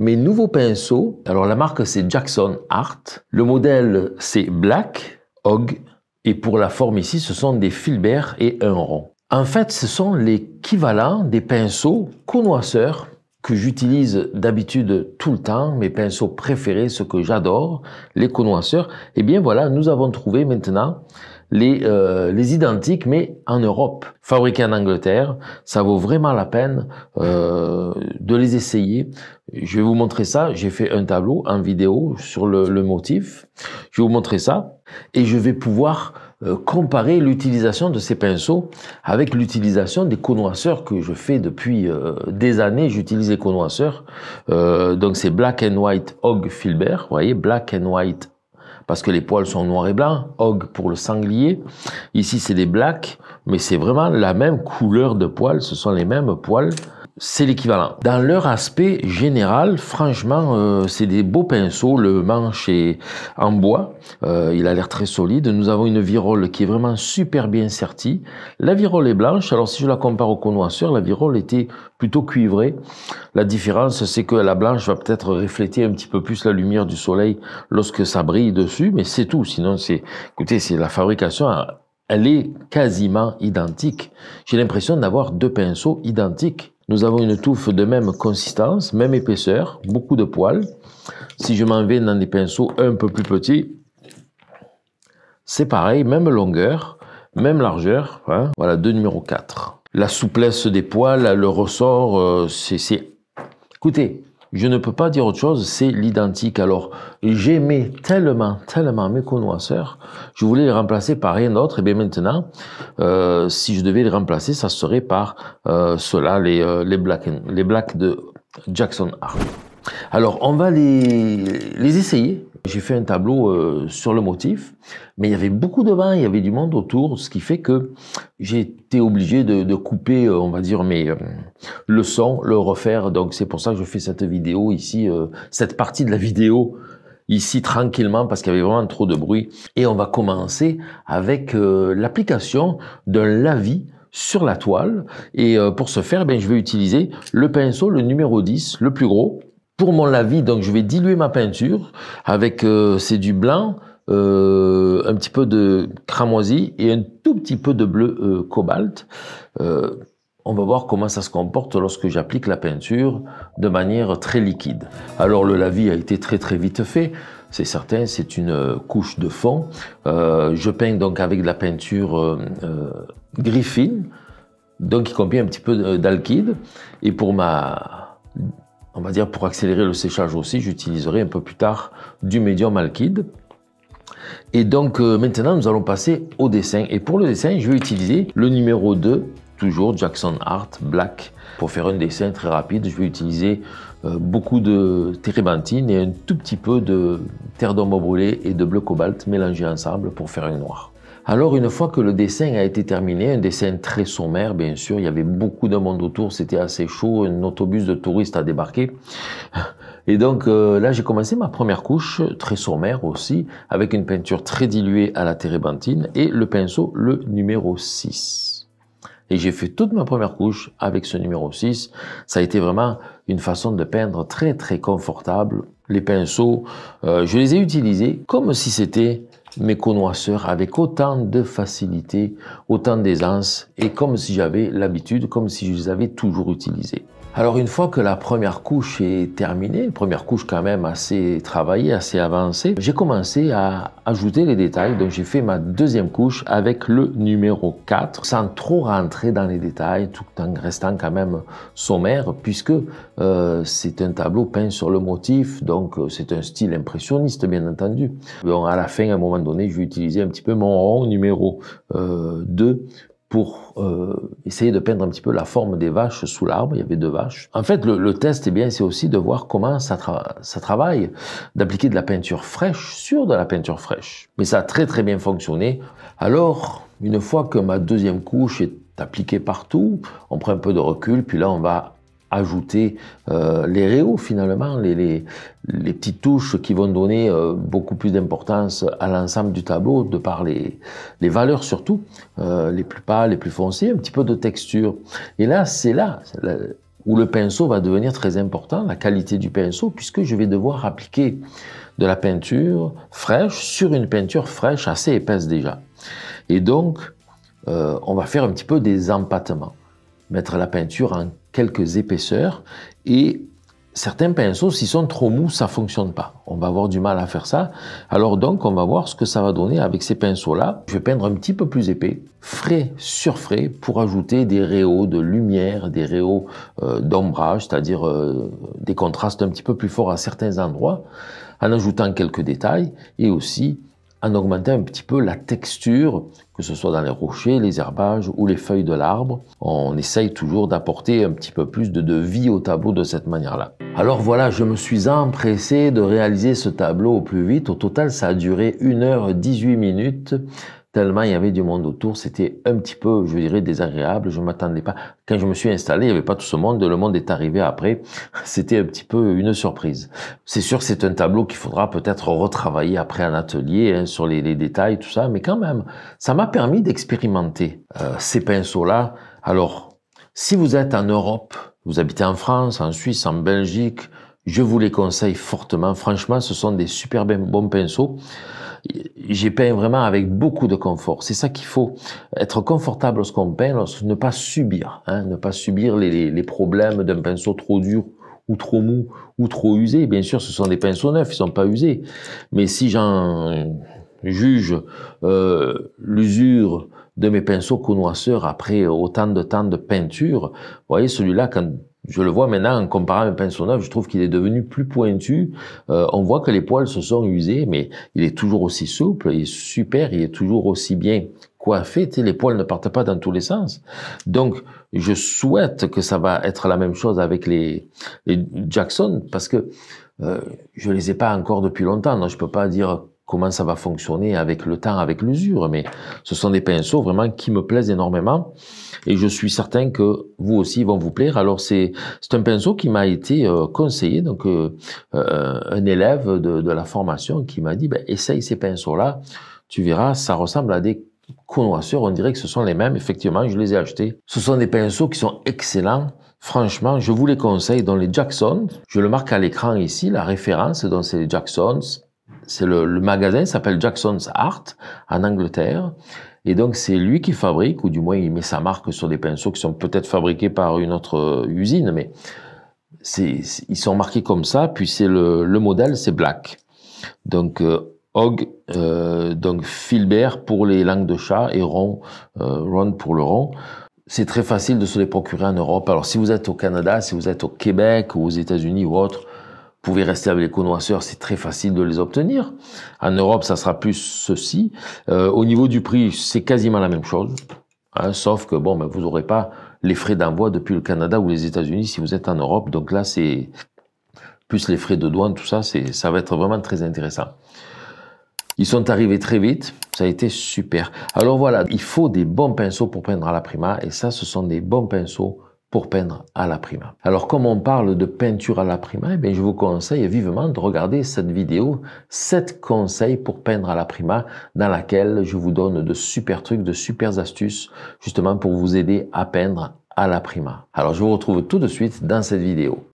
Mes nouveaux pinceaux, alors la marque c'est Jackson Art, le modèle c'est Black, Hog, et pour la forme ici ce sont des filberts et un rond. En fait ce sont l'équivalent des pinceaux connoisseurs que j'utilise d'habitude tout le temps, mes pinceaux préférés, ce que j'adore, les connoisseurs, eh bien voilà, nous avons trouvé maintenant les, euh, les identiques, mais en Europe, fabriqués en Angleterre. Ça vaut vraiment la peine euh, de les essayer. Je vais vous montrer ça. J'ai fait un tableau en vidéo sur le, motif. Je vais vous montrer ça. Et je vais pouvoir euh, comparer l'utilisation de ces pinceaux avec l'utilisation des connoisseurs que je fais depuis des années. J'utilise des connoisseurs. donc c'est Black and White Hog Filbert. Vous voyez, Black and White parce que les poils sont noirs et blancs. Hog pour le sanglier. Ici, c'est des blacks, mais c'est vraiment la même couleur de poils. Ce sont les mêmes poils c'est l'équivalent. Dans leur aspect général, franchement, euh, c'est des beaux pinceaux. Le manche est en bois, euh, il a l'air très solide. Nous avons une virole qui est vraiment super bien sertie. La virole est blanche, alors si je la compare au connoisseur, la virole était plutôt cuivrée. La différence, c'est que la blanche va peut-être refléter un petit peu plus la lumière du soleil lorsque ça brille dessus, mais c'est tout. Sinon, c'est, écoutez, c'est la fabrication elle est quasiment identique. J'ai l'impression d'avoir deux pinceaux identiques. Nous avons une touffe de même consistance, même épaisseur, beaucoup de poils. Si je m'en vais dans des pinceaux un peu plus petits, c'est pareil, même longueur, même largeur. Hein. Voilà, deux numéro 4. La souplesse des poils, le ressort, euh, c'est... Écoutez, je ne peux pas dire autre chose, c'est l'identique. Alors, j'aimais tellement, tellement mes connoisseurs, je voulais les remplacer par rien d'autre. Et bien maintenant, euh, si je devais les remplacer, ça serait par euh, ceux-là, les, euh, les, les blacks de Jackson Hart. Alors, on va les, les essayer j'ai fait un tableau euh, sur le motif, mais il y avait beaucoup de vent, il y avait du monde autour, ce qui fait que j'ai été obligé de, couper, euh, on va dire, mes, euh, le son, le refaire. Donc c'est pour ça que je fais cette vidéo ici, cette partie de la vidéo ici tranquillement parce qu'il y avait vraiment trop de bruit. Et on va commencer avec l'application d'un lavis sur la toile. Et pour ce faire, ben, je vais utiliser le pinceau, le numéro 10, le plus gros, pour mon lavis, donc je vais diluer ma peinture avec euh, c'est du blanc, euh, un petit peu de cramoisi et un tout petit peu de bleu euh, cobalt. on va voir comment ça se comporte lorsque j'applique la peinture de manière très liquide. Alors le lavis a été très très vite fait c'est certain, c'est une couche de fond. je peins donc avec de la peinture euh, fine griffine, donc qui contient un petit peu d'alkyde. Et pour ma on va dire pour accélérer le séchage aussi, j'utiliserai un peu plus tard du médium alkyde. Et donc euh, maintenant nous allons passer au dessin. Et pour le dessin, je vais utiliser le numéro 2, toujours Jackson Art Black. Pour faire un dessin très rapide, je vais utiliser euh, beaucoup de térébenthine et un tout petit peu de terre d'ombre brûlée et de bleu cobalt mélangés ensemble pour faire un noir. Alors une fois que le dessin a été terminé, un dessin très sommaire bien sûr, il y avait beaucoup de monde autour, c'était assez chaud, un autobus de touristes a débarqué. Et donc euh, là j'ai commencé ma première couche, très sommaire aussi, avec une peinture très diluée à la térébenthine et le pinceau le numéro 6. Et j'ai fait toute ma première couche avec ce numéro 6. Ça a été vraiment une façon de peindre très très confortable. Les pinceaux, euh, je les ai utilisés comme si c'était mes connoisseurs avec autant de facilité, autant d'aisance et comme si j'avais l'habitude, comme si je les avais toujours utilisés. Alors une fois que la première couche est terminée, première couche quand même assez travaillée, assez avancée, j'ai commencé à ajouter les détails. Donc j'ai fait ma deuxième couche avec le numéro 4 sans trop rentrer dans les détails tout en restant quand même sommaire puisque euh, c'est un tableau peint sur le motif, donc euh, c'est un style impressionniste bien entendu. Donc à la fin, à un moment donné, je vais utiliser un petit peu mon rond numéro euh, 2 pour euh, essayer de peindre un petit peu la forme des vaches sous l'arbre. Il y avait deux vaches. En fait, le, test, eh bien, c'est aussi de voir comment ça, ça travaille, d'appliquer de la peinture fraîche sur de la peinture fraîche. Mais ça a très très bien fonctionné. Alors, une fois que ma deuxième couche est appliquée partout, on prend un peu de recul, puis là, on va ajouter euh, les réaux finalement, les, les, petites touches qui vont donner euh, beaucoup plus d'importance à l'ensemble du tableau, de par les, valeurs surtout, euh, les plus pâles, les plus foncées, un petit peu de texture. Et là, c'est là où le pinceau va devenir très important, la qualité du pinceau, puisque je vais devoir appliquer de la peinture fraîche sur une peinture fraîche assez épaisse déjà. Et donc, on va faire un petit peu des empattements, mettre la peinture en quelques épaisseurs et certains pinceaux, s'ils sont trop mous, ça fonctionne pas. On va avoir du mal à faire ça. Alors donc, on va voir ce que ça va donner avec ces pinceaux-là. Je vais peindre un petit peu plus épais, frais sur frais, pour ajouter des réaux de lumière, des réaux euh, d'ombrage, c'est-à-dire euh, des contrastes un petit peu plus forts à certains endroits, en ajoutant quelques détails et aussi en augmentant un petit peu la texture, que ce soit dans les rochers, les herbages ou les feuilles de l'arbre. On essaye toujours d'apporter un petit peu plus de, vie au tableau de cette manière-là. Alors voilà, je me suis empressé de réaliser ce tableau au plus vite. Au total, ça a duré 1h18 minutes tellement il y avait du monde autour, c'était un petit peu, je dirais, désagréable, je m'attendais pas. Quand je me suis installé, il n'y avait pas tout ce monde, le monde est arrivé après, c'était un petit peu une surprise. C'est sûr, c'est un tableau qu'il faudra peut-être retravailler après un atelier hein, sur les, les, détails, tout ça, mais quand même, ça m'a permis d'expérimenter euh, ces pinceaux-là. Alors, si vous êtes en Europe, vous habitez en France, en Suisse, en Belgique, je vous les conseille fortement. Franchement, ce sont des super bons pinceaux j'ai peint vraiment avec beaucoup de confort. C'est ça qu'il faut être confortable lorsqu'on peint, ne pas subir, hein, ne pas subir les, problèmes d'un pinceau trop dur ou trop mou ou trop usé. Bien sûr, ce sont des pinceaux neufs, ils sont pas usés. Mais si j'en juge euh, l'usure de mes pinceaux connoisseurs après autant de temps de peinture, vous voyez, celui-là, quand je le vois maintenant en comparant un pinceau neuf, je trouve qu'il est devenu plus pointu. Euh, on voit que les poils se sont usés, mais il est toujours aussi souple, il est super, il est toujours aussi bien coiffé. Tu les poils ne partent pas dans tous les sens. Donc, je souhaite que ça va être la même chose avec les, Jackson, parce que euh, je les ai pas encore depuis longtemps. Donc je peux pas dire comment ça va fonctionner avec le temps, avec l'usure, mais ce sont des pinceaux vraiment qui me plaisent énormément et je suis certain que vous aussi vont vous plaire. Alors c'est c'est un pinceau qui m'a été euh, conseillé, donc euh, euh, un élève de, la formation qui m'a dit ben, essaye ces pinceaux là, tu verras ça ressemble à des connoisseurs, on dirait que ce sont les mêmes. Effectivement, je les ai achetés. Ce sont des pinceaux qui sont excellents. Franchement, je vous les conseille dans les Jacksons. Je le marque à l'écran ici, la référence, dans c'est les Jacksons c'est le, magasin s'appelle Jackson's Art en Angleterre. Et donc c'est lui qui fabrique, ou du moins il met sa marque sur des pinceaux qui sont peut-être fabriqués par une autre euh, usine, mais ils sont marqués comme ça. Puis c'est le, modèle, c'est Black. Donc Hog euh, euh, donc Filbert pour les langues de chat et Ron, pour le rond. C'est très facile de se les procurer en Europe. Alors si vous êtes au Canada, si vous êtes au Québec ou aux États-Unis ou autre, vous pouvez rester avec les connoisseurs, c'est très facile de les obtenir. En Europe, ça sera plus ceci. Euh, au niveau du prix, c'est quasiment la même chose, hein, sauf que bon, ben, vous n'aurez pas les frais d'envoi depuis le Canada ou les États-Unis si vous êtes en Europe. Donc là, c'est plus les frais de douane, tout ça, c'est ça va être vraiment très intéressant. Ils sont arrivés très vite, ça a été super. Alors voilà, il faut des bons pinceaux pour peindre à la prima, et ça, ce sont des bons pinceaux pour peindre à la prima. Alors comme on parle de peinture à la prima, eh bien, je vous conseille vivement de regarder cette vidéo 7 conseils pour peindre à la prima dans laquelle je vous donne de super trucs, de super astuces justement pour vous aider à peindre à la prima. Alors je vous retrouve tout de suite dans cette vidéo.